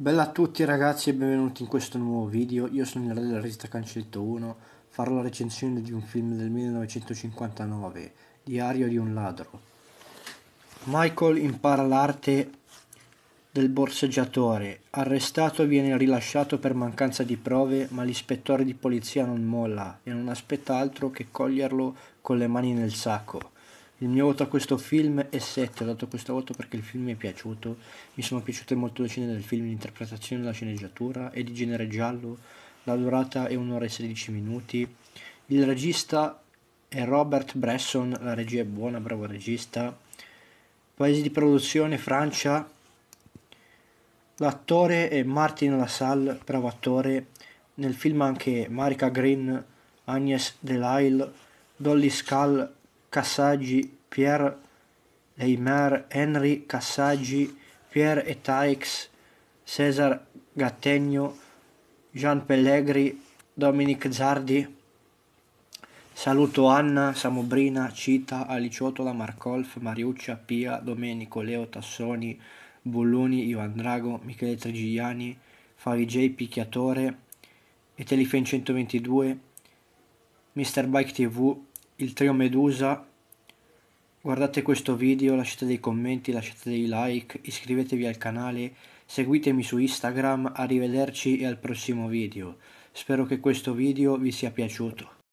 Bella a tutti ragazzi e benvenuti in questo nuovo video, io sono il re della regista Cancelletto 1, farò la recensione di un film del 1959, Diario di un ladro. Michael impara l'arte del borseggiatore, arrestato viene rilasciato per mancanza di prove ma l'ispettore di polizia non molla e non aspetta altro che coglierlo con le mani nel sacco. Il mio voto a questo film è 7, ho dato questo voto perché il film mi è piaciuto, mi sono piaciute molto le scene del film, l'interpretazione, la sceneggiatura è di genere giallo, la durata è 1 ora e 16 minuti, il regista è Robert Bresson, la regia è buona, bravo regista, paesi di produzione Francia, l'attore è Martin Lassalle, bravo attore, nel film anche Marika Green, Agnes Delisle, Dolly Scal Cassaggi, Pierre Leymar, Henry Cassaggi, Pierre Etaix, Cesar Gattegno, Gian Pellegri, Dominic Zardi. Saluto Anna, Samobrina, Cita, Aliciotola, Marcolf, Mariuccia, Pia, Domenico, Leo Tassoni, Bulloni, Ivan Drago, Michele Trigiani, Farigei Picchiatore, Etelifen 122, Mr. Bike TV, il trio Medusa guardate questo video lasciate dei commenti lasciate dei like iscrivetevi al canale seguitemi su Instagram arrivederci e al prossimo video spero che questo video vi sia piaciuto